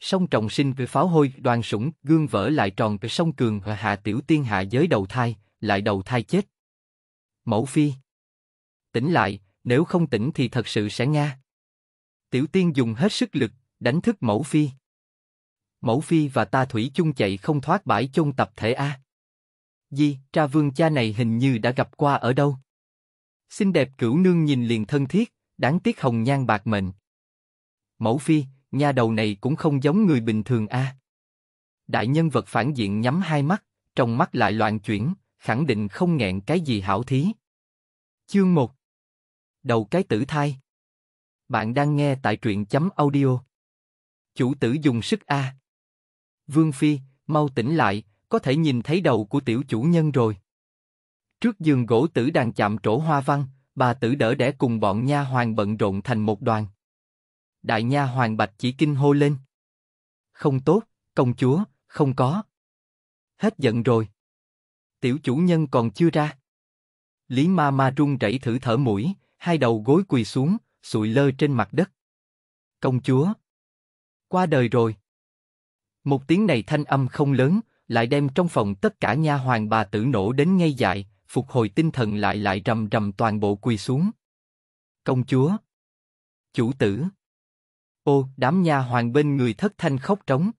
sông trọng sinh với pháo hôi đoàn sủng gương vỡ lại tròn với sông cường và hạ tiểu tiên hạ giới đầu thai lại đầu thai chết mẫu phi tỉnh lại nếu không tỉnh thì thật sự sẽ nga tiểu tiên dùng hết sức lực đánh thức mẫu phi mẫu phi và ta thủy chung chạy không thoát bãi chôn tập thể a di tra vương cha này hình như đã gặp qua ở đâu xinh đẹp cửu nương nhìn liền thân thiết đáng tiếc hồng nhan bạc mệnh mẫu phi nha đầu này cũng không giống người bình thường a. Đại nhân vật phản diện nhắm hai mắt, trong mắt lại loạn chuyển, khẳng định không nghẹn cái gì hảo thí. Chương 1 Đầu cái tử thai Bạn đang nghe tại truyện chấm audio. Chủ tử dùng sức A. Vương Phi, mau tỉnh lại, có thể nhìn thấy đầu của tiểu chủ nhân rồi. Trước giường gỗ tử đàn chạm trổ hoa văn, bà tử đỡ đẻ cùng bọn nha hoàng bận rộn thành một đoàn đại nha hoàng bạch chỉ kinh hô lên. Không tốt, công chúa, không có. Hết giận rồi. Tiểu chủ nhân còn chưa ra. Lý ma ma run rẩy thử thở mũi, hai đầu gối quỳ xuống, sụi lơ trên mặt đất. Công chúa. Qua đời rồi. Một tiếng này thanh âm không lớn, lại đem trong phòng tất cả nha hoàng bà tử nổ đến ngây dại, phục hồi tinh thần lại lại rầm rầm toàn bộ quỳ xuống. Công chúa. Chủ tử. Ô, đám nha hoàng bên người thất thanh khóc trống.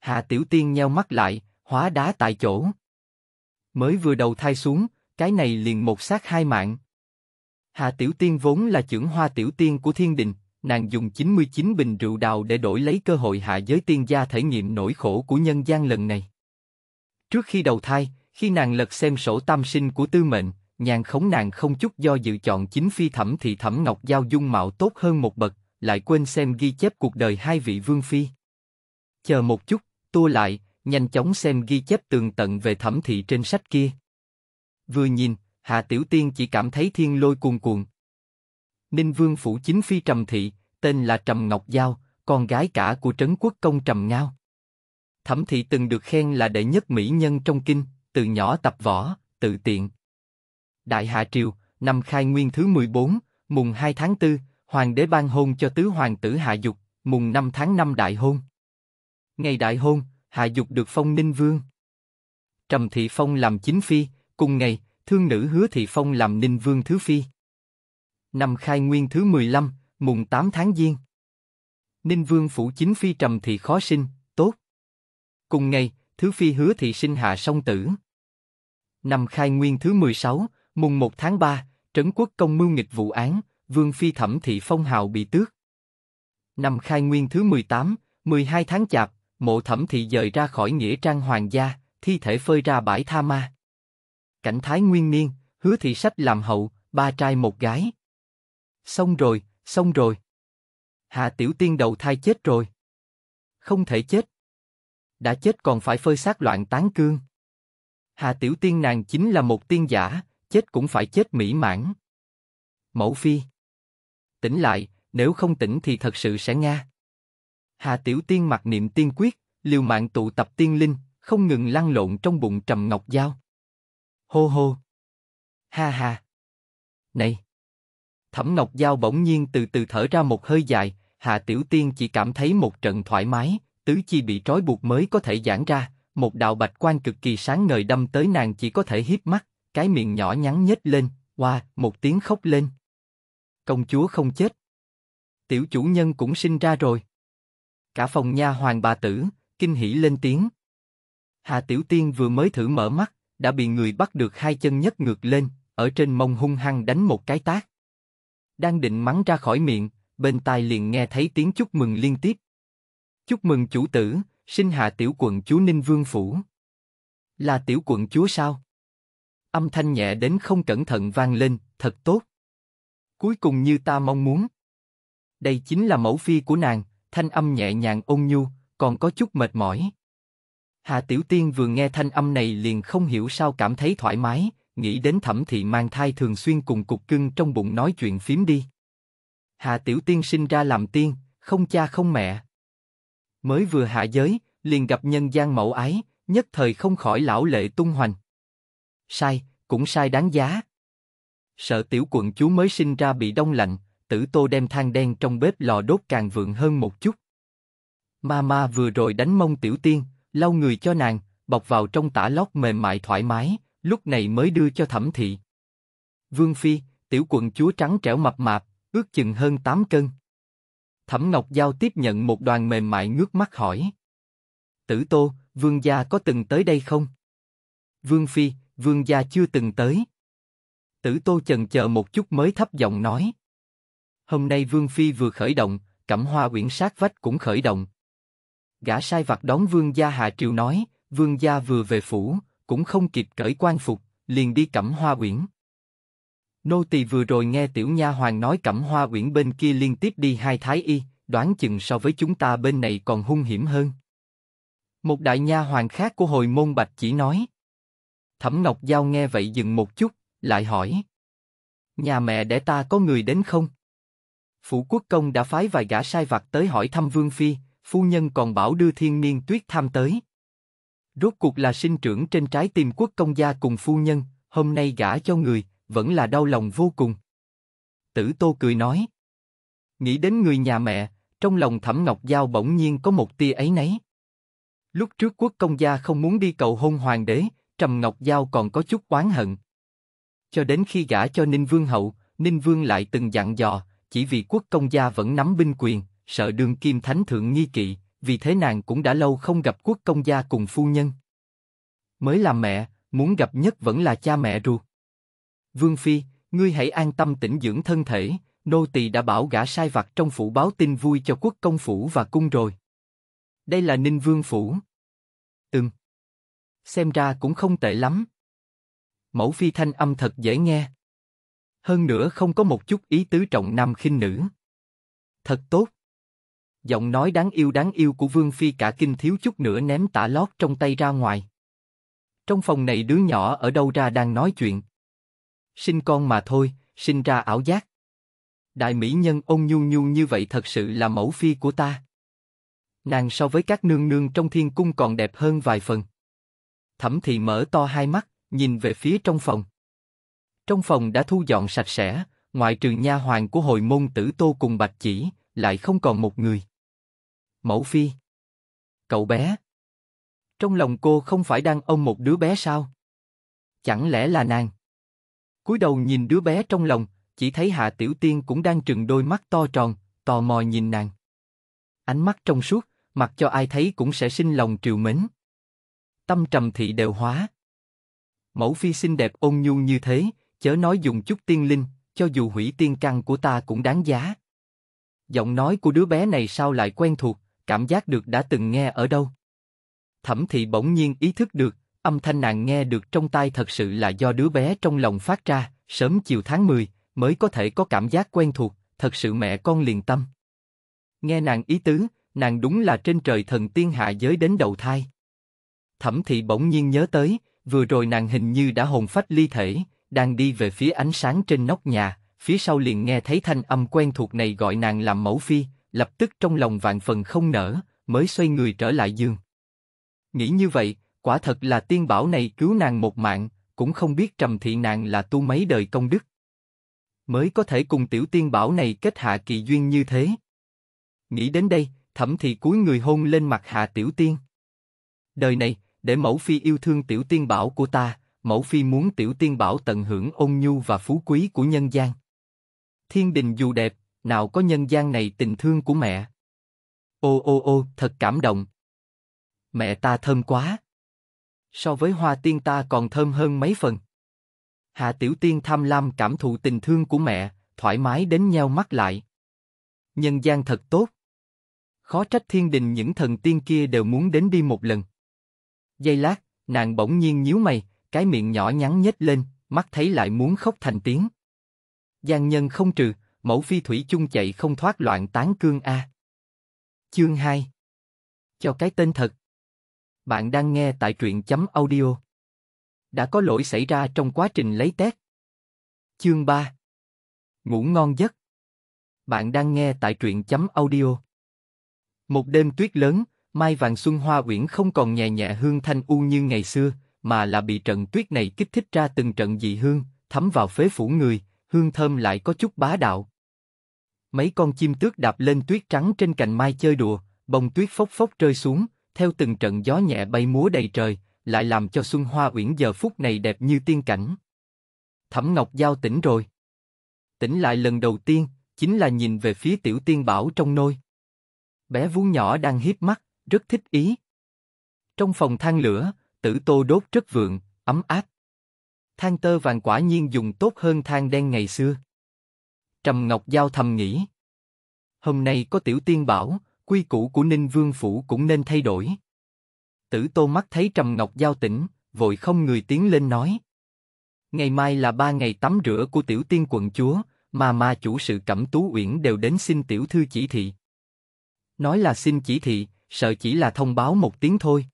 Hà Tiểu Tiên nheo mắt lại, hóa đá tại chỗ. Mới vừa đầu thai xuống, cái này liền một sát hai mạng. Hà Tiểu Tiên vốn là trưởng hoa Tiểu Tiên của thiên đình, nàng dùng 99 bình rượu đào để đổi lấy cơ hội hạ giới tiên gia thể nghiệm nỗi khổ của nhân gian lần này. Trước khi đầu thai, khi nàng lật xem sổ tam sinh của tư mệnh, nhàn khống nàng không chút do dự chọn chính phi thẩm thị thẩm ngọc giao dung mạo tốt hơn một bậc, lại quên xem ghi chép cuộc đời hai vị vương phi. Chờ một chút, tua lại, nhanh chóng xem ghi chép tường tận về thẩm thị trên sách kia. Vừa nhìn, Hạ Tiểu Tiên chỉ cảm thấy thiên lôi cuồn cuộn. Ninh Vương Phủ Chính Phi Trầm Thị, tên là Trầm Ngọc Giao, con gái cả của Trấn Quốc Công Trầm Ngao. Thẩm Thị từng được khen là đệ nhất mỹ nhân trong kinh, từ nhỏ tập võ, tự tiện. Đại Hạ Triều, năm khai nguyên thứ 14, mùng 2 tháng 4, hoàng đế ban hôn cho tứ hoàng tử Hạ Dục, mùng 5 tháng 5 đại hôn. Ngày đại hôn, Hạ Dục được phong ninh vương. Trầm Thị Phong làm chính phi, cùng ngày, thương nữ hứa Thị Phong làm ninh vương thứ phi. Năm khai nguyên thứ 15, mùng 8 tháng Giêng. Ninh vương phủ chính phi Trầm Thị khó sinh, tốt. Cùng ngày, thứ phi hứa Thị sinh hạ song tử. Năm khai nguyên thứ 16, mùng 1 tháng 3, Trấn Quốc công mưu nghịch vụ án, vương phi thẩm thị phong hào bị tước. Năm khai nguyên thứ 18, 12 tháng chạp, mộ thẩm thị dời ra khỏi nghĩa trang hoàng gia, thi thể phơi ra bãi tha ma. Cảnh thái nguyên niên, hứa thị sách làm hậu, ba trai một gái. Xong rồi, xong rồi. Hạ tiểu tiên đầu thai chết rồi. Không thể chết. Đã chết còn phải phơi xác loạn tán cương. Hà tiểu tiên nàng chính là một tiên giả, chết cũng phải chết mỹ mãn. Mẫu phi tỉnh lại, nếu không tỉnh thì thật sự sẽ nga. Hà Tiểu Tiên mặc niệm tiên quyết, liều mạng tụ tập tiên linh, không ngừng lăn lộn trong bụng Trầm Ngọc Giao. Hô hô! Ha ha! Này! Thẩm Ngọc Giao bỗng nhiên từ từ thở ra một hơi dài, Hà Tiểu Tiên chỉ cảm thấy một trận thoải mái, tứ chi bị trói buộc mới có thể giãn ra, một đạo bạch quan cực kỳ sáng ngời đâm tới nàng chỉ có thể hiếp mắt, cái miệng nhỏ nhắn nhếch lên, hoa, wow, một tiếng khóc lên. Công chúa không chết. Tiểu chủ nhân cũng sinh ra rồi. Cả phòng nha hoàng bà tử, kinh hỉ lên tiếng. Hà Tiểu Tiên vừa mới thử mở mắt, đã bị người bắt được hai chân nhất ngược lên, ở trên mông hung hăng đánh một cái tát. Đang định mắng ra khỏi miệng, bên tai liền nghe thấy tiếng chúc mừng liên tiếp. Chúc mừng chủ tử, sinh hạ tiểu quận chúa Ninh Vương Phủ. Là tiểu quận chúa sao? Âm thanh nhẹ đến không cẩn thận vang lên, thật tốt cuối cùng như ta mong muốn. Đây chính là mẫu phi của nàng, thanh âm nhẹ nhàng ôn nhu, còn có chút mệt mỏi. Hà Tiểu Tiên vừa nghe thanh âm này liền không hiểu sao cảm thấy thoải mái, nghĩ đến thẩm thị mang thai thường xuyên cùng cục cưng trong bụng nói chuyện phím đi. Hà Tiểu Tiên sinh ra làm tiên, không cha không mẹ. Mới vừa hạ giới, liền gặp nhân gian mẫu ái, nhất thời không khỏi lão lệ tung hoành. Sai, cũng sai đáng giá. Sợ tiểu quận chúa mới sinh ra bị đông lạnh, tử tô đem than đen trong bếp lò đốt càng vượng hơn một chút. Mama vừa rồi đánh mông tiểu tiên, lau người cho nàng, bọc vào trong tả lót mềm mại thoải mái, lúc này mới đưa cho thẩm thị. Vương Phi, tiểu quận chúa trắng trẻo mập mạp, ước chừng hơn 8 cân. Thẩm Ngọc Giao tiếp nhận một đoàn mềm mại ngước mắt hỏi. Tử Tô, Vương Gia có từng tới đây không? Vương Phi, Vương Gia chưa từng tới. Tử Tô chần chờ một chút mới thấp giọng nói. Hôm nay Vương Phi vừa khởi động, Cẩm Hoa Uyển sát vách cũng khởi động. Gã sai vặt đón Vương Gia Hạ Triều nói, Vương Gia vừa về phủ, cũng không kịp cởi quan phục, liền đi Cẩm Hoa Uyển. Nô tỳ vừa rồi nghe tiểu nha hoàng nói Cẩm Hoa Uyển bên kia liên tiếp đi hai thái y, đoán chừng so với chúng ta bên này còn hung hiểm hơn. Một đại nha hoàng khác của hồi môn bạch chỉ nói. Thẩm Ngọc Giao nghe vậy dừng một chút, lại hỏi. Nhà mẹ để ta có người đến không? Phủ quốc công đã phái vài gã sai vặt tới hỏi thăm Vương Phi, phu nhân còn bảo đưa thiên niên tuyết tham tới. Rốt cuộc là sinh trưởng trên trái tim quốc công gia cùng phu nhân, hôm nay gã cho người, vẫn là đau lòng vô cùng. Tử Tô cười nói. Nghĩ đến người nhà mẹ, trong lòng Thẩm Ngọc Giao bỗng nhiên có một tia ấy nấy. Lúc trước quốc công gia không muốn đi cầu hôn hoàng đế, Trầm Ngọc Giao còn có chút oán hận, cho đến khi gả cho Ninh Vương hậu, Ninh Vương lại từng dặn dò, chỉ vì quốc công gia vẫn nắm binh quyền, sợ đường kim thánh thượng nghi kỵ, vì thế nàng cũng đã lâu không gặp quốc công gia cùng phu nhân. Mới là mẹ, muốn gặp nhất vẫn là cha mẹ ruột. Vương Phi, ngươi hãy an tâm tĩnh dưỡng thân thể, nô tỳ đã bảo gã sai vặt trong phủ báo tin vui cho quốc công phủ và cung rồi. Đây là Ninh Vương phủ. Ừm. Xem ra cũng không tệ lắm mẫu phi thanh âm thật dễ nghe. Hơn nữa không có một chút ý tứ trọng nam khinh nữ. Thật tốt. Giọng nói đáng yêu đáng yêu của Vương Phi cả kinh thiếu chút nữa ném tả lót trong tay ra ngoài. Trong phòng này đứa nhỏ ở đâu ra đang nói chuyện. Sinh con mà thôi, sinh ra ảo giác. Đại mỹ nhân ôn nhu nhu như vậy thật sự là mẫu phi của ta. Nàng so với các nương nương trong thiên cung còn đẹp hơn vài phần. Thẩm thị mở to hai mắt nhìn về phía trong phòng. Trong phòng đã thu dọn sạch sẽ, ngoại trừ nha hoàn của hồi môn tử tô cùng bạch chỉ, lại không còn một người. Mẫu phi, cậu bé, trong lòng cô không phải đang ôm một đứa bé sao? Chẳng lẽ là nàng? cúi đầu nhìn đứa bé trong lòng, chỉ thấy Hạ Tiểu Tiên cũng đang trừng đôi mắt to tròn, tò mò nhìn nàng. Ánh mắt trong suốt, mặc cho ai thấy cũng sẽ sinh lòng triều mến. Tâm trầm thị đều hóa. Mẫu phi xinh đẹp ôn nhu như thế, chớ nói dùng chút tiên linh, cho dù hủy tiên căn của ta cũng đáng giá. Giọng nói của đứa bé này sao lại quen thuộc, cảm giác được đã từng nghe ở đâu. Thẩm thị bỗng nhiên ý thức được, âm thanh nàng nghe được trong tai thật sự là do đứa bé trong lòng phát ra, sớm chiều tháng 10, mới có thể có cảm giác quen thuộc, thật sự mẹ con liền tâm. Nghe nàng ý tứ, nàng đúng là trên trời thần tiên hạ giới đến đầu thai. Thẩm thị bỗng nhiên nhớ tới, Vừa rồi nàng hình như đã hồn phách ly thể, đang đi về phía ánh sáng trên nóc nhà, phía sau liền nghe thấy thanh âm quen thuộc này gọi nàng làm mẫu phi, lập tức trong lòng vạn phần không nở, mới xoay người trở lại giường. Nghĩ như vậy, quả thật là tiên bảo này cứu nàng một mạng, cũng không biết trầm thị nàng là tu mấy đời công đức. Mới có thể cùng tiểu tiên bảo này kết hạ kỳ duyên như thế. Nghĩ đến đây, thẩm thị cúi người hôn lên mặt hạ tiểu tiên. Đời này, để mẫu phi yêu thương tiểu tiên bảo của ta, mẫu phi muốn tiểu tiên bảo tận hưởng ôn nhu và phú quý của nhân gian. Thiên đình dù đẹp, nào có nhân gian này tình thương của mẹ. Ô ô ô, thật cảm động. Mẹ ta thơm quá. So với hoa tiên ta còn thơm hơn mấy phần. Hạ tiểu tiên tham lam cảm thụ tình thương của mẹ, thoải mái đến nheo mắt lại. Nhân gian thật tốt. Khó trách thiên đình những thần tiên kia đều muốn đến đi một lần. Giây lát, nàng bỗng nhiên nhíu mày, cái miệng nhỏ nhắn nhếch lên, mắt thấy lại muốn khóc thành tiếng. Giang nhân không trừ, mẫu phi thủy chung chạy không thoát loạn tán cương a. Chương 2 Cho cái tên thật Bạn đang nghe tại truyện chấm audio Đã có lỗi xảy ra trong quá trình lấy tét. Chương 3 Ngủ ngon giấc Bạn đang nghe tại truyện chấm audio Một đêm tuyết lớn, mai vàng xuân hoa uyển không còn nhẹ nhẹ hương thanh u như ngày xưa, mà là bị trận tuyết này kích thích ra từng trận dị hương, thấm vào phế phủ người, hương thơm lại có chút bá đạo. Mấy con chim tước đạp lên tuyết trắng trên cành mai chơi đùa, bông tuyết phốc phốc rơi xuống, theo từng trận gió nhẹ bay múa đầy trời, lại làm cho Xuân Hoa Uyển giờ phút này đẹp như tiên cảnh. Thẩm Ngọc Giao tỉnh rồi. Tỉnh lại lần đầu tiên, chính là nhìn về phía tiểu tiên bảo trong nôi. Bé vuông nhỏ đang hiếp mắt, rất thích ý. Trong phòng than lửa, tử tô đốt rất vượng, ấm áp. Than tơ vàng quả nhiên dùng tốt hơn than đen ngày xưa. Trầm Ngọc Giao thầm nghĩ. Hôm nay có tiểu tiên bảo, quy củ của Ninh Vương Phủ cũng nên thay đổi. Tử tô mắt thấy Trầm Ngọc Giao tỉnh, vội không người tiến lên nói. Ngày mai là ba ngày tắm rửa của tiểu tiên quận chúa, mà mà chủ sự Cẩm Tú Uyển đều đến xin tiểu thư chỉ thị. Nói là xin chỉ thị, sợ chỉ là thông báo một tiếng thôi.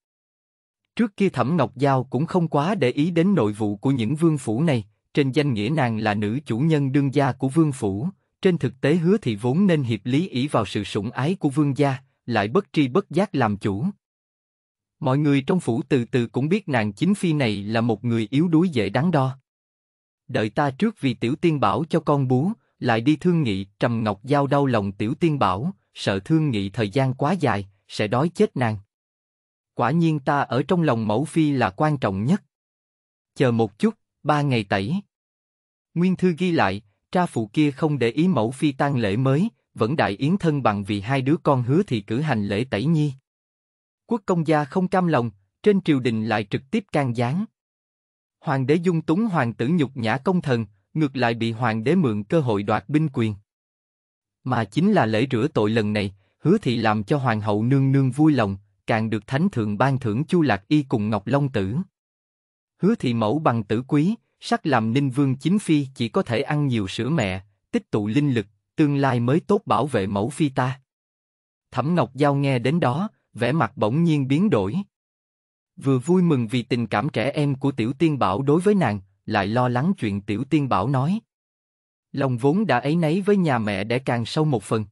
Trước kia Thẩm Ngọc Giao cũng không quá để ý đến nội vụ của những vương phủ này, trên danh nghĩa nàng là nữ chủ nhân đương gia của vương phủ, trên thực tế hứa thì vốn nên hiệp lý ỷ vào sự sủng ái của vương gia, lại bất tri bất giác làm chủ. Mọi người trong phủ từ từ cũng biết nàng chính phi này là một người yếu đuối dễ đáng đo. Đợi ta trước vì tiểu tiên bảo cho con bú, lại đi thương nghị, Trầm Ngọc Giao đau lòng tiểu tiên bảo, sợ thương nghị thời gian quá dài, sẽ đói chết nàng. Quả nhiên ta ở trong lòng mẫu phi là quan trọng nhất. Chờ một chút, ba ngày tẩy. Nguyên thư ghi lại, cha phụ kia không để ý mẫu phi tang lễ mới, vẫn đại yến thân bằng vì hai đứa con hứa thì cử hành lễ tẩy nhi. Quốc công gia không cam lòng, trên triều đình lại trực tiếp can gián. Hoàng đế dung túng hoàng tử nhục nhã công thần, ngược lại bị hoàng đế mượn cơ hội đoạt binh quyền. Mà chính là lễ rửa tội lần này, hứa thị làm cho hoàng hậu nương nương vui lòng, càng được thánh thượng ban thưởng chu lạc y cùng ngọc long tử. Hứa thị mẫu bằng tử quý, sắc làm ninh vương chính phi chỉ có thể ăn nhiều sữa mẹ, tích tụ linh lực, tương lai mới tốt bảo vệ mẫu phi ta. Thẩm Ngọc Giao nghe đến đó, vẻ mặt bỗng nhiên biến đổi. Vừa vui mừng vì tình cảm trẻ em của Tiểu Tiên Bảo đối với nàng, lại lo lắng chuyện Tiểu Tiên Bảo nói. Lòng vốn đã ấy nấy với nhà mẹ để càng sâu một phần.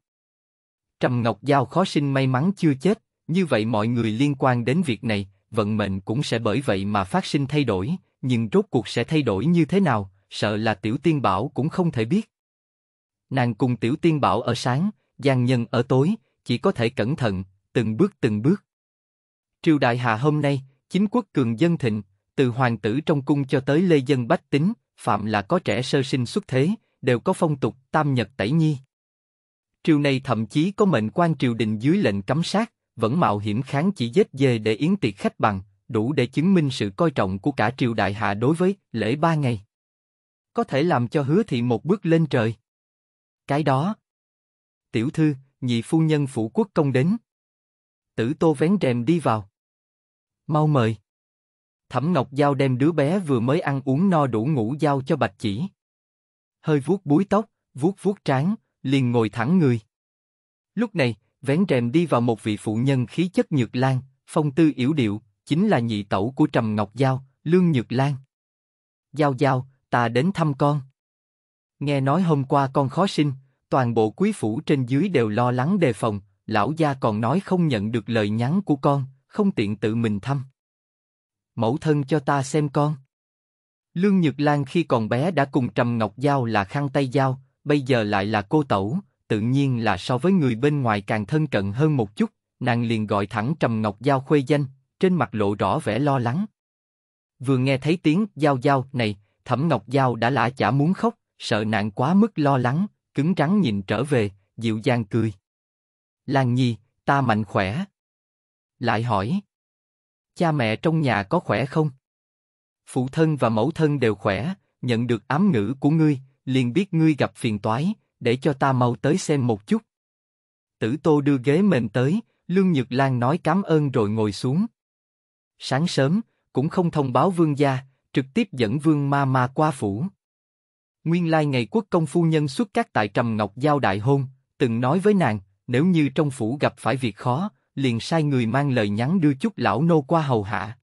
Trầm Ngọc Giao khó sinh may mắn chưa chết, như vậy mọi người liên quan đến việc này, vận mệnh cũng sẽ bởi vậy mà phát sinh thay đổi, nhưng rốt cuộc sẽ thay đổi như thế nào, sợ là Tiểu Tiên Bảo cũng không thể biết. Nàng cùng Tiểu Tiên Bảo ở sáng, Giang Nhân ở tối, chỉ có thể cẩn thận, từng bước từng bước. Triều Đại Hà hôm nay, chính quốc cường dân thịnh, từ hoàng tử trong cung cho tới lê dân bách tính, phạm là có trẻ sơ sinh xuất thế, đều có phong tục tam nhật tẩy nhi. Triều này thậm chí có mệnh quan triều đình dưới lệnh cấm sát, vẫn mạo hiểm kháng chỉ giết dê để yến tiệc khách bằng, đủ để chứng minh sự coi trọng của cả triều đại hạ đối với lễ ba ngày. Có thể làm cho hứa thị một bước lên trời. Cái đó. Tiểu thư, nhị phu nhân phủ quốc công đến. Tử tô vén rèm đi vào. Mau mời. Thẩm Ngọc Giao đem đứa bé vừa mới ăn uống no đủ ngủ giao cho Bạch Chỉ. Hơi vuốt búi tóc, vuốt vuốt trán, liền ngồi thẳng người. Lúc này, vén rèm đi vào một vị phụ nhân khí chất nhược lan, phong tư yếu điệu, chính là nhị tẩu của Trầm Ngọc Giao, Lương Nhược Lan. Giao Giao, ta đến thăm con. Nghe nói hôm qua con khó sinh, toàn bộ quý phủ trên dưới đều lo lắng đề phòng, lão gia còn nói không nhận được lời nhắn của con, không tiện tự mình thăm. Mẫu thân cho ta xem con. Lương Nhược Lan khi còn bé đã cùng Trầm Ngọc Giao là khăn tay Giao, bây giờ lại là cô tẩu, tự nhiên là so với người bên ngoài càng thân cận hơn một chút, nàng liền gọi thẳng Trầm Ngọc Giao khuê danh, trên mặt lộ rõ vẻ lo lắng. Vừa nghe thấy tiếng Giao Giao này, Thẩm Ngọc Giao đã lã chả muốn khóc, sợ nạn quá mức lo lắng, cứng rắn nhìn trở về, dịu dàng cười. Lan Nhi, ta mạnh khỏe. Lại hỏi, cha mẹ trong nhà có khỏe không? Phụ thân và mẫu thân đều khỏe, nhận được ám ngữ của ngươi, liền biết ngươi gặp phiền toái, để cho ta mau tới xem một chút. Tử Tô đưa ghế mềm tới, Lương Nhược Lan nói cảm ơn rồi ngồi xuống. Sáng sớm, cũng không thông báo vương gia, trực tiếp dẫn vương ma ma qua phủ. Nguyên lai ngày quốc công phu nhân xuất các tại Trầm Ngọc Giao đại hôn, từng nói với nàng, nếu như trong phủ gặp phải việc khó, liền sai người mang lời nhắn đưa chút lão nô qua hầu hạ.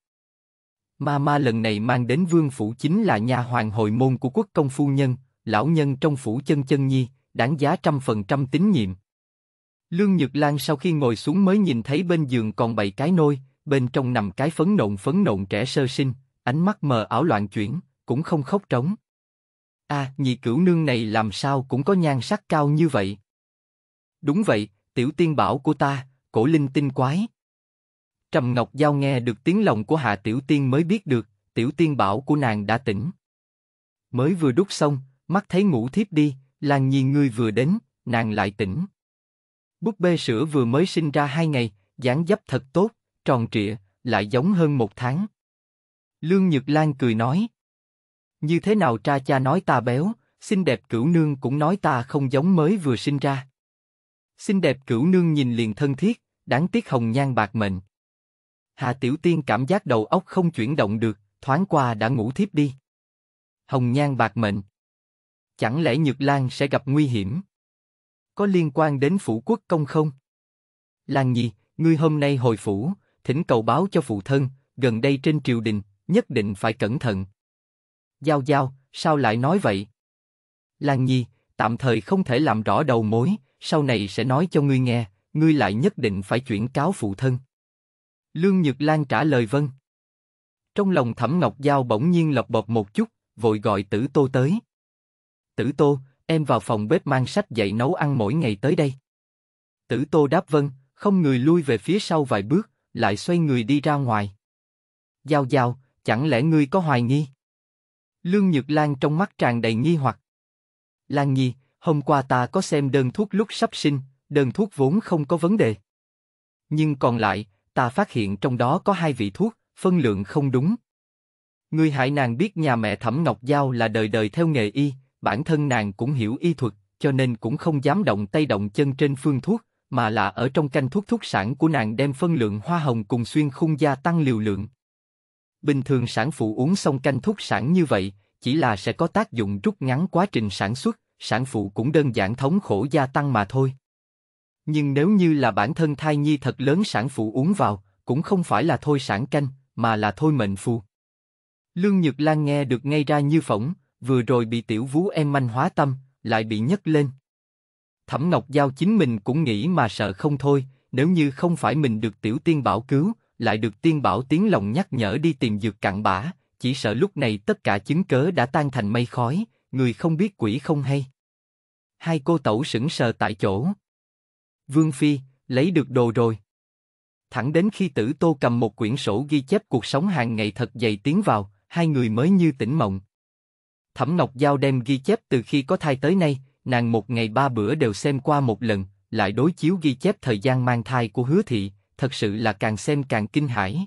Ma ma lần này mang đến vương phủ chính là nhà hoàng hội môn của quốc công phu nhân, lão nhân trong phủ chân chân nhi, đáng giá trăm phần trăm tín nhiệm. Lương Nhược Lan sau khi ngồi xuống mới nhìn thấy bên giường còn bảy cái nôi, bên trong nằm cái phấn nộn phấn nộn trẻ sơ sinh, ánh mắt mờ ảo loạn chuyển, cũng không khóc trống. A, à, nhị cửu nương này làm sao cũng có nhan sắc cao như vậy? Đúng vậy, tiểu tiên bảo của ta, cổ linh tinh quái. Trầm Ngọc Giao nghe được tiếng lòng của Hạ Tiểu Tiên mới biết được, Tiểu Tiên bảo của nàng đã tỉnh. Mới vừa đút xong, mắt thấy ngủ thiếp đi, làng nhìn người vừa đến, nàng lại tỉnh. Búp bê sữa vừa mới sinh ra hai ngày, dáng dấp thật tốt, tròn trịa, lại giống hơn một tháng. Lương Nhược Lan cười nói. Như thế nào cha cha nói ta béo, xinh đẹp cửu nương cũng nói ta không giống mới vừa sinh ra. Xinh đẹp cửu nương nhìn liền thân thiết, đáng tiếc hồng nhan bạc mệnh. Hạ Tiểu Tiên cảm giác đầu óc không chuyển động được, thoáng qua đã ngủ thiếp đi. Hồng nhan bạc mệnh. Chẳng lẽ Nhược Lan sẽ gặp nguy hiểm? Có liên quan đến phủ quốc công không? Lan Nhi, ngươi hôm nay hồi phủ, thỉnh cầu báo cho phụ thân, gần đây trên triều đình, nhất định phải cẩn thận. Giao Giao, sao lại nói vậy? Lan Nhi, tạm thời không thể làm rõ đầu mối, sau này sẽ nói cho ngươi nghe, ngươi lại nhất định phải chuyển cáo phụ thân. Lương Nhược Lan trả lời vâng. Trong lòng Thẩm Ngọc Giao bỗng nhiên lọc bột một chút, vội gọi Tử Tô tới. Tử Tô, em vào phòng bếp mang sách dạy nấu ăn mỗi ngày tới đây. Tử Tô đáp vâng, không người lui về phía sau vài bước, lại xoay người đi ra ngoài. Giao giao, chẳng lẽ ngươi có hoài nghi? Lương Nhược Lan trong mắt tràn đầy nghi hoặc. Lan Nhi, hôm qua ta có xem đơn thuốc lúc sắp sinh, đơn thuốc vốn không có vấn đề. Nhưng còn lại, ta phát hiện trong đó có hai vị thuốc, phân lượng không đúng. Ngươi hại nàng biết nhà mẹ Thẩm Ngọc Giao là đời đời theo nghề y, bản thân nàng cũng hiểu y thuật, cho nên cũng không dám động tay động chân trên phương thuốc, mà là ở trong canh thuốc thuốc sản của nàng đem phân lượng hoa hồng cùng xuyên khung gia tăng liều lượng. Bình thường sản phụ uống xong canh thuốc sản như vậy, chỉ là sẽ có tác dụng rút ngắn quá trình sản xuất, sản phụ cũng đơn giản thống khổ gia tăng mà thôi. Nhưng nếu như là bản thân thai nhi thật lớn sản phụ uống vào, cũng không phải là thôi sản canh, mà là thôi mệnh phù. Lương Nhược Lan nghe được ngay ra như phỏng, vừa rồi bị tiểu vú em manh hóa tâm, lại bị nhấc lên. Thẩm Ngọc Giao chính mình cũng nghĩ mà sợ không thôi, nếu như không phải mình được tiểu tiên bảo cứu, lại được tiên bảo tiếng lòng nhắc nhở đi tìm dược cặn bã, chỉ sợ lúc này tất cả chứng cớ đã tan thành mây khói, người không biết quỷ không hay. Hai cô tẩu sững sờ tại chỗ. Vương Phi, lấy được đồ rồi. Thẳng đến khi tử tô cầm một quyển sổ ghi chép cuộc sống hàng ngày thật dày tiến vào, hai người mới như tỉnh mộng, Thẩm Ngọc Giao đem ghi chép từ khi có thai tới nay, nàng một ngày ba bữa đều xem qua một lần, lại đối chiếu ghi chép thời gian mang thai của hứa thị, thật sự là càng xem càng kinh hãi.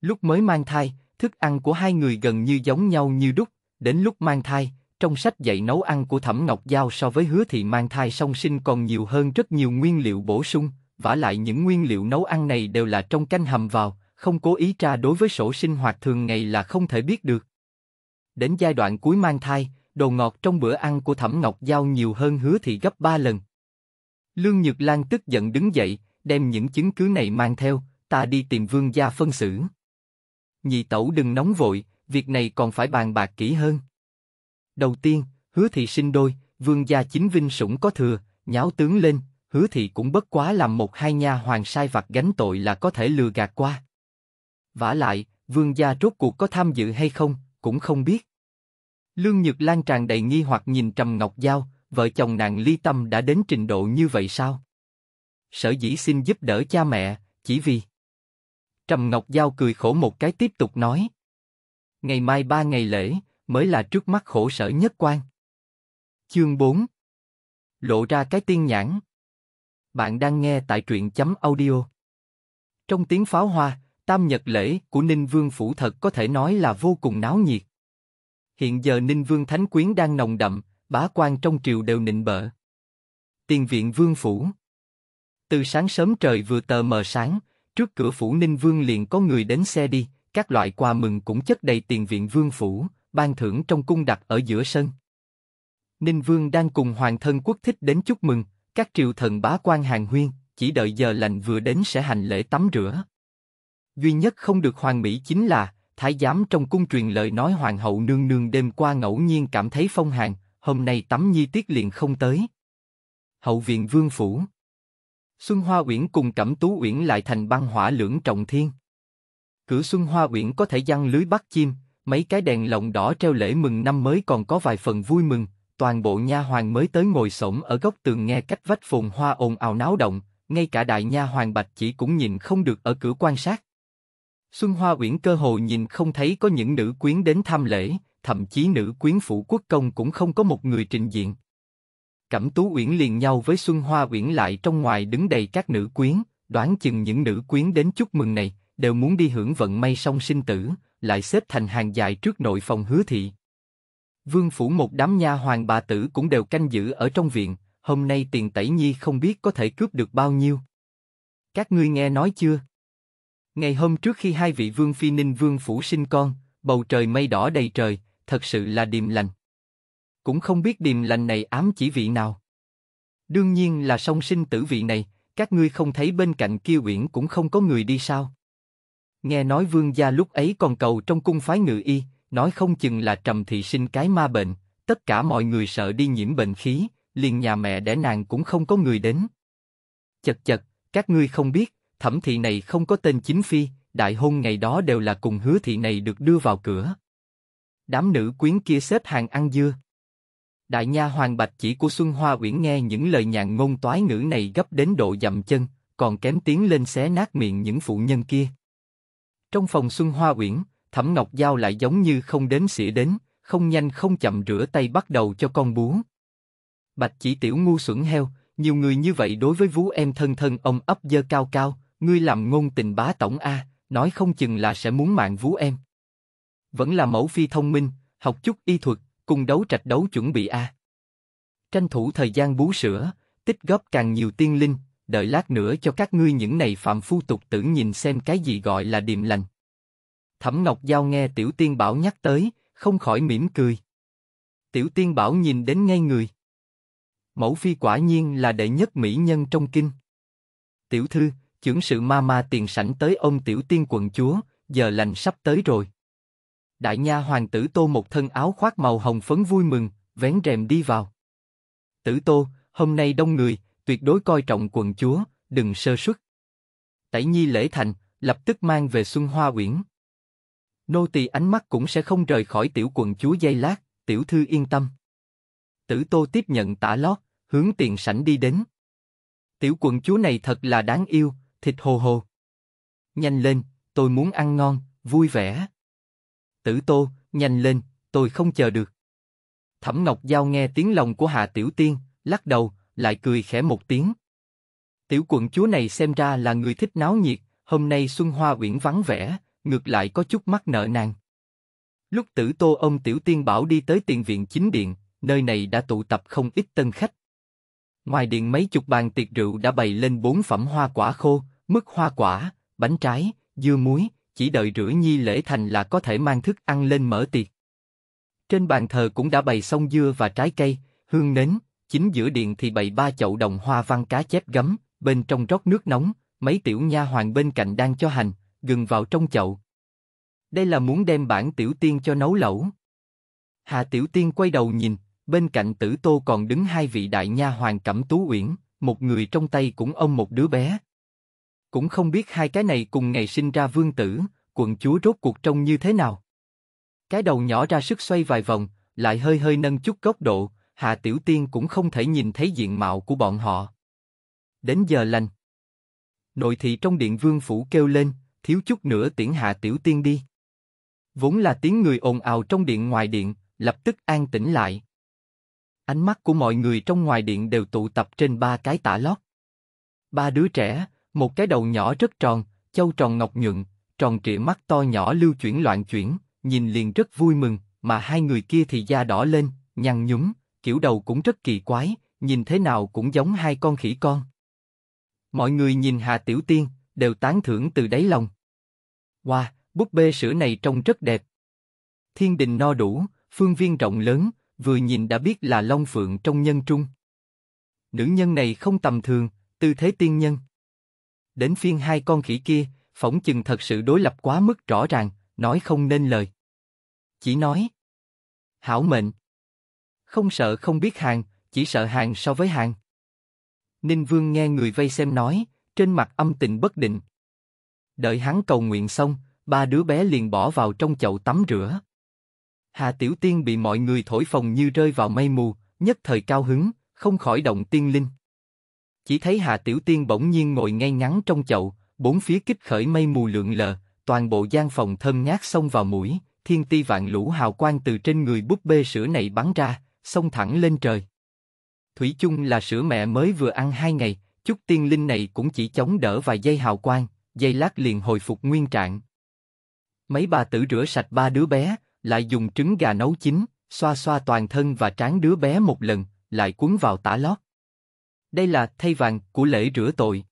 Lúc mới mang thai, thức ăn của hai người gần như giống nhau như đúc, đến lúc mang thai, trong sách dạy nấu ăn của Thẩm Ngọc Giao so với hứa thị mang thai song sinh còn nhiều hơn rất nhiều nguyên liệu bổ sung, vả lại những nguyên liệu nấu ăn này đều là trong canh hầm vào, không cố ý tra đối với sổ sinh hoạt thường ngày là không thể biết được. Đến giai đoạn cuối mang thai, đồ ngọt trong bữa ăn của Thẩm Ngọc Giao nhiều hơn hứa thị gấp ba lần. Lương Nhược Lan tức giận đứng dậy, đem những chứng cứ này mang theo, ta đi tìm vương gia phân xử. Nhị tẩu đừng nóng vội, việc này còn phải bàn bạc kỹ hơn. Đầu tiên, hứa thị sinh đôi, vương gia chính vinh sủng có thừa, nháo tướng lên, hứa thị cũng bất quá làm một hai nha hoàng sai vặt gánh tội là có thể lừa gạt qua. vả lại, vương gia rốt cuộc có tham dự hay không, cũng không biết. Lương Nhược Lan tràn đầy nghi hoặc nhìn Trầm Ngọc Giao, vợ chồng nàng ly tâm đã đến trình độ như vậy sao? Sở dĩ xin giúp đỡ cha mẹ, chỉ vì... Trầm Ngọc Giao cười khổ một cái tiếp tục nói. Ngày mai ba ngày lễ, mới là trước mắt khổ sở nhất quan. Chương 4 Lộ ra cái tiên nhãn Bạn đang nghe tại truyện chấm audio. Trong tiếng pháo hoa, Tam Nhật lễ của Ninh Vương Phủ thật có thể nói là vô cùng náo nhiệt. Hiện giờ Ninh Vương Thánh Quyến đang nồng đậm, bá quan trong triều đều nịnh bợ. Tiền viện Vương Phủ Từ sáng sớm trời vừa tờ mờ sáng, trước cửa Phủ Ninh Vương liền có người đến xe đi, các loại quà mừng cũng chất đầy tiền viện Vương Phủ, ban thưởng trong cung đặt ở giữa sân. Ninh Vương đang cùng Hoàng thân quốc thích đến chúc mừng, các triều thần bá quan hàng huyên, chỉ đợi giờ lành vừa đến sẽ hành lễ tắm rửa duy nhất không được hoàn mỹ chính là thái giám trong cung truyền lời nói hoàng hậu nương nương đêm qua ngẫu nhiên cảm thấy phong hàn, hôm nay tắm nhi tiết liền không tới. Hậu viện vương phủ, Xuân Hoa Uyển cùng Cẩm Tú Uyển lại thành băng hỏa lưỡng trọng thiên. Cửa Xuân Hoa Uyển có thể giăng lưới bắt chim, mấy cái đèn lồng đỏ treo lễ mừng năm mới còn có vài phần vui mừng. Toàn bộ nha hoàng mới tới ngồi sổm ở góc tường nghe cách vách phồn hoa ồn ào náo động, ngay cả đại nha hoàng bạch chỉ cũng nhìn không được ở cửa quan sát Xuân Hoa Uyển cơ hồ nhìn không thấy có những nữ quyến đến tham lễ, thậm chí nữ quyến phủ quốc công cũng không có một người trình diện. Cẩm Tú Uyển liền nhau với Xuân Hoa Uyển lại trong ngoài đứng đầy các nữ quyến, đoán chừng những nữ quyến đến chúc mừng này đều muốn đi hưởng vận may song sinh tử, lại xếp thành hàng dài trước nội phòng hứa thị. Vương phủ một đám nha hoàng bà tử cũng đều canh giữ ở trong viện, hôm nay tiền tẩy nhi không biết có thể cướp được bao nhiêu. Các ngươi nghe nói chưa? Ngày hôm trước khi hai vị vương phi ninh vương phủ sinh con, bầu trời mây đỏ đầy trời, thật sự là điềm lành. Cũng không biết điềm lành này ám chỉ vị nào. Đương nhiên là song sinh tử vị này, các ngươi không thấy bên cạnh kia uyển cũng không có người đi sao. Nghe nói vương gia lúc ấy còn cầu trong cung phái ngự y, nói không chừng là trầm thị sinh cái ma bệnh, tất cả mọi người sợ đi nhiễm bệnh khí, liền nhà mẹ để nàng cũng không có người đến. Chật chật, các ngươi không biết, thẩm thị này không có tên chính phi, đại hôn ngày đó đều là cùng hứa thị này được đưa vào cửa. Đám nữ quyến kia xếp hàng ăn dưa. Đại nha hoàng bạch chỉ của Xuân Hoa Uyển nghe những lời nhàn ngôn toái ngữ này gấp đến độ dậm chân, còn kém tiếng lên xé nát miệng những phụ nhân kia. Trong phòng Xuân Hoa Uyển, Thẩm Ngọc Giao lại giống như không đến xỉa đến, không nhanh không chậm rửa tay bắt đầu cho con bú. Bạch chỉ tiểu ngu xuẩn heo, nhiều người như vậy đối với vú em thân thân ông ấp dơ cao cao, ngươi làm ngôn tình bá tổng a, nói không chừng là sẽ muốn mạng vú em. Vẫn là mẫu phi thông minh, học chút y thuật, cùng đấu trạch đấu chuẩn bị a. Tranh thủ thời gian bú sữa, tích góp càng nhiều tiên linh, đợi lát nữa cho các ngươi những này phạm phu tục tử nhìn xem cái gì gọi là điềm lành. Thẩm Ngọc Giao nghe Tiểu Tiên Bảo nhắc tới, không khỏi mỉm cười. Tiểu Tiên Bảo nhìn đến ngay người. Mẫu phi quả nhiên là đệ nhất mỹ nhân trong kinh. Tiểu thư, chưởng sự ma ma tiền sảnh tới ông tiểu tiên quận chúa, giờ lành sắp tới rồi. Đại nha hoàng tử tô một thân áo khoác màu hồng phấn vui mừng, vén rèm đi vào. Tử tô, hôm nay đông người, tuyệt đối coi trọng quận chúa, đừng sơ suất. Tẩy nhi lễ thành, lập tức mang về xuân hoa quyển Nô tỳ ánh mắt cũng sẽ không rời khỏi tiểu quận chúa dây lát, tiểu thư yên tâm. Tử tô tiếp nhận tả lót, hướng tiền sảnh đi đến. Tiểu quận chúa này thật là đáng yêu, thịt hồ hồ. Nhanh lên, tôi muốn ăn ngon, vui vẻ. Tử Tô, nhanh lên, tôi không chờ được. Thẩm Ngọc Giao nghe tiếng lòng của hà Tiểu Tiên, lắc đầu, lại cười khẽ một tiếng. Tiểu quận chúa này xem ra là người thích náo nhiệt, hôm nay Xuân Hoa Uyển vắng vẻ, ngược lại có chút mắc nợ nàng. Lúc tử tô ông Tiểu Tiên Bảo đi tới tiền viện chính điện, nơi này đã tụ tập không ít tân khách. Ngoài điện mấy chục bàn tiệc rượu đã bày lên bốn phẩm hoa quả khô, mứt hoa quả, bánh trái, dưa muối, chỉ đợi rưỡi nhi lễ thành là có thể mang thức ăn lên mở tiệc. Trên bàn thờ cũng đã bày xong dưa và trái cây, hương nến, chính giữa điện thì bày ba chậu đồng hoa văn cá chép gấm, bên trong rót nước nóng, mấy tiểu nha hoàng bên cạnh đang cho hành, gừng vào trong chậu. Đây là muốn đem bản tiểu tiên cho nấu lẩu. Hà tiểu tiên quay đầu nhìn, bên cạnh Tử Tô còn đứng hai vị đại nha hoàng Cẩm Tú Uyển, một người trong tay cũng ôm một đứa bé. Cũng không biết hai cái này cùng ngày sinh ra vương tử, quận chúa rốt cuộc trông như thế nào. Cái đầu nhỏ ra sức xoay vài vòng, lại hơi hơi nâng chút góc độ, hà Tiểu Tiên cũng không thể nhìn thấy diện mạo của bọn họ. Đến giờ lành. Nội thị trong điện vương phủ kêu lên, thiếu chút nữa tiễn Hạ Tiểu Tiên đi. Vốn là tiếng người ồn ào trong điện ngoài điện, lập tức an tĩnh lại, Ánh mắt của mọi người trong ngoài điện đều tụ tập trên ba cái tả lót. Ba đứa trẻ, một cái đầu nhỏ rất tròn, châu tròn ngọc nhuận, tròn trịa mắt to nhỏ lưu chuyển loạn chuyển, nhìn liền rất vui mừng, mà hai người kia thì da đỏ lên, nhăn nhúm, kiểu đầu cũng rất kỳ quái, nhìn thế nào cũng giống hai con khỉ con. Mọi người nhìn Hà Tiểu Tiên, đều tán thưởng từ đáy lòng. Wow, búp bê sữa này trông rất đẹp. Thiên đình no đủ, phương viên rộng lớn, vừa nhìn đã biết là Long Phượng trong nhân trung. Nữ nhân này không tầm thường, tư thế tiên nhân. Đến phiên hai con khỉ kia, phỏng chừng thật sự đối lập quá mức rõ ràng, nói không nên lời. Chỉ nói, hảo mệnh. Không sợ không biết hàng, chỉ sợ hàng so với hàng. Ninh Vương nghe người vây xem nói, trên mặt âm tình bất định. Đợi hắn cầu nguyện xong, ba đứa bé liền bỏ vào trong chậu tắm rửa. Hà Tiểu Tiên bị mọi người thổi phồng như rơi vào mây mù, nhất thời cao hứng, không khỏi động tiên linh. Chỉ thấy Hà Tiểu Tiên bỗng nhiên ngồi ngay ngắn trong chậu, bốn phía kích khởi mây mù lượn lờ, toàn bộ gian phòng thơm ngát xông vào mũi, thiên ti vạn lũ hào quang từ trên người búp bê sữa này bắn ra, xông thẳng lên trời. Thủy chung là sữa mẹ mới vừa ăn hai ngày, chút tiên linh này cũng chỉ chống đỡ vài giây hào quang, giây lát liền hồi phục nguyên trạng. Mấy bà tử rửa sạch ba đứa bé, lại dùng trứng gà nấu chín, xoa xoa toàn thân và trán đứa bé một lần, lại cuốn vào tả lót. Đây là thay vàng của lễ rửa tội.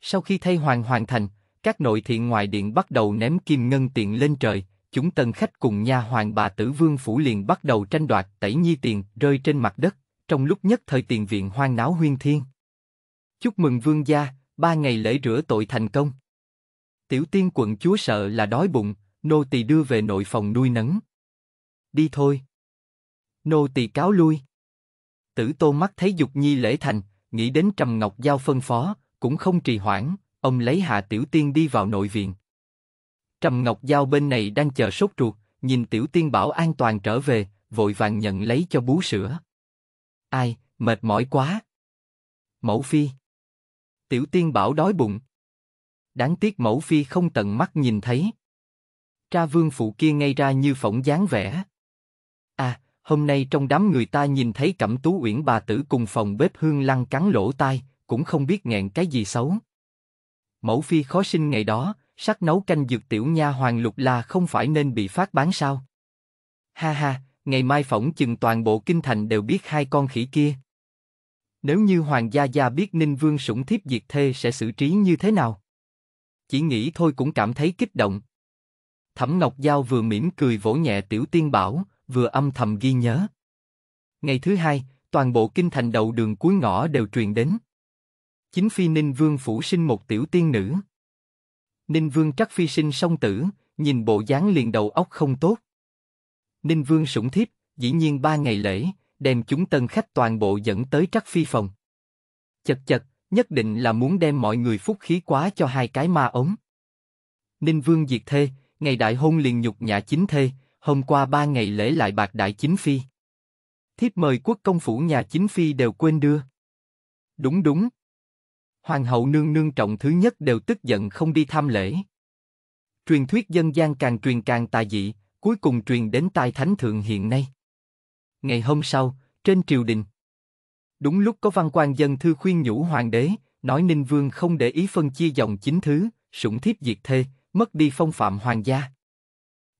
Sau khi thay hoàng hoàn thành, các nội thiện ngoài điện bắt đầu ném kim ngân tiền lên trời, chúng tân khách cùng nha hoàng bà tử vương phủ liền bắt đầu tranh đoạt tẩy nhi tiền rơi trên mặt đất, trong lúc nhất thời tiền viện hoang náo huyên thiên. Chúc mừng vương gia, ba ngày lễ rửa tội thành công. Tiểu tiên quận chúa sợ là đói bụng, nô tỳ đưa về nội phòng nuôi nấng. Đi thôi. Nô tỳ cáo lui. Tử tô mắt thấy dục nhi lễ thành, nghĩ đến trầm ngọc giao phân phó, cũng không trì hoãn, ông lấy hạ tiểu tiên đi vào nội viện. Trầm ngọc giao bên này đang chờ sốt ruột, nhìn tiểu tiên bảo an toàn trở về, vội vàng nhận lấy cho bú sữa. Ai, mệt mỏi quá. Mẫu phi. Tiểu tiên bảo đói bụng. Đáng tiếc mẫu phi không tận mắt nhìn thấy. Tra vương phụ kia ngay ra như phỏng dáng vẽ. À, hôm nay trong đám người ta nhìn thấy cẩm tú uyển bà tử cùng phòng bếp hương lăng cắn lỗ tai, cũng không biết nghẹn cái gì xấu. Mẫu phi khó sinh ngày đó, sắc nấu canh dược tiểu nha hoàng lục là không phải nên bị phát bán sao? Ha ha, ngày mai phỏng chừng toàn bộ kinh thành đều biết hai con khỉ kia. Nếu như hoàng gia gia biết ninh vương sủng thiếp diệt thê sẽ xử trí như thế nào? Chỉ nghĩ thôi cũng cảm thấy kích động. Thẩm Ngọc Giao vừa mỉm cười vỗ nhẹ Tiểu Tiên Bảo, vừa âm thầm ghi nhớ. Ngày thứ hai, toàn bộ kinh thành đầu đường cuối ngõ đều truyền đến. Chính phi Ninh Vương phủ sinh một tiểu tiên nữ. Ninh Vương trắc phi sinh song tử, nhìn bộ dáng liền đầu óc không tốt. Ninh Vương sủng thiếp, dĩ nhiên ba ngày lễ, đem chúng tân khách toàn bộ dẫn tới trắc phi phòng. Chật chật, nhất định là muốn đem mọi người phúc khí quá cho hai cái ma ống. Ninh Vương diệt thê, ngày đại hôn liền nhục nhà chính thê, hôm qua ba ngày lễ lại bạc đại chính phi. Thiếp mời quốc công phủ nhà chính phi đều quên đưa. Đúng đúng. Hoàng hậu nương nương trọng thứ nhất đều tức giận không đi tham lễ. Truyền thuyết dân gian càng truyền càng tà dị, cuối cùng truyền đến tai thánh thượng hiện nay. Ngày hôm sau, trên triều đình. Đúng lúc có văn quan dân thư khuyên nhủ hoàng đế, nói Ninh Vương không để ý phân chia dòng chính thứ, sủng thiếp diệt thê, mất đi phong phạm hoàng gia.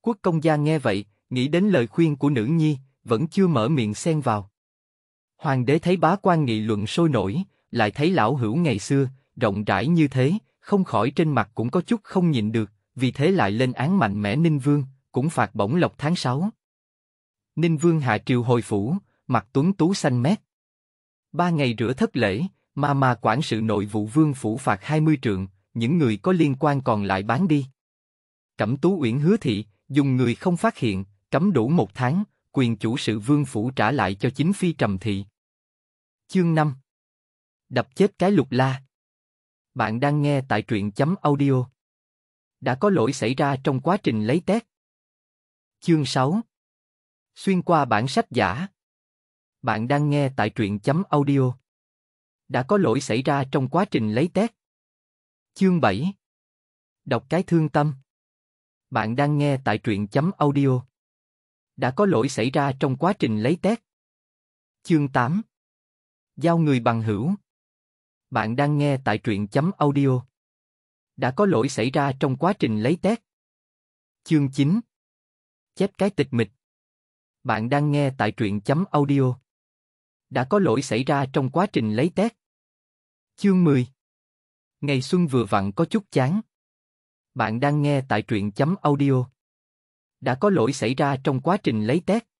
Quốc công gia nghe vậy, nghĩ đến lời khuyên của nữ nhi, vẫn chưa mở miệng xen vào. Hoàng đế thấy bá quan nghị luận sôi nổi, lại thấy lão hữu ngày xưa, rộng rãi như thế, không khỏi trên mặt cũng có chút không nhìn được, vì thế lại lên án mạnh mẽ Ninh Vương, cũng phạt bổng lộc tháng 6. Ninh Vương hạ triều hồi phủ, mặt tuấn tú xanh mét. Ba ngày rửa thất lễ, ma ma quản sự nội vụ vương phủ phạt 20 trượng, những người có liên quan còn lại bán đi. Cẩm Tú Uyển hứa thị, dùng người không phát hiện, cấm đủ một tháng, quyền chủ sự vương phủ trả lại cho chính phi trầm thị. Chương 5 Đập chết cái lục la Bạn đang nghe tại truyện chấm audio. Đã có lỗi xảy ra trong quá trình lấy tét. Chương 6 Xuyên qua bản sách giả Bạn đang nghe tại truyện chấm audio. Đã có lỗi xảy ra trong quá trình lấy tét. Chương 7 Đọc cái thương tâm Bạn đang nghe tại truyện chấm audio Đã có lỗi xảy ra trong quá trình lấy tét. Chương 8 Giao người bằng hữu Bạn đang nghe tại truyện chấm audio Đã có lỗi xảy ra trong quá trình lấy tét. Chương 9 Chép cái tịch mịch Bạn đang nghe tại truyện chấm audio Đã có lỗi xảy ra trong quá trình lấy tét. Chương 10 Ngày xuân vừa vặn có chút chán. Bạn đang nghe tại truyện chấm audio. Đã có lỗi xảy ra trong quá trình lấy test.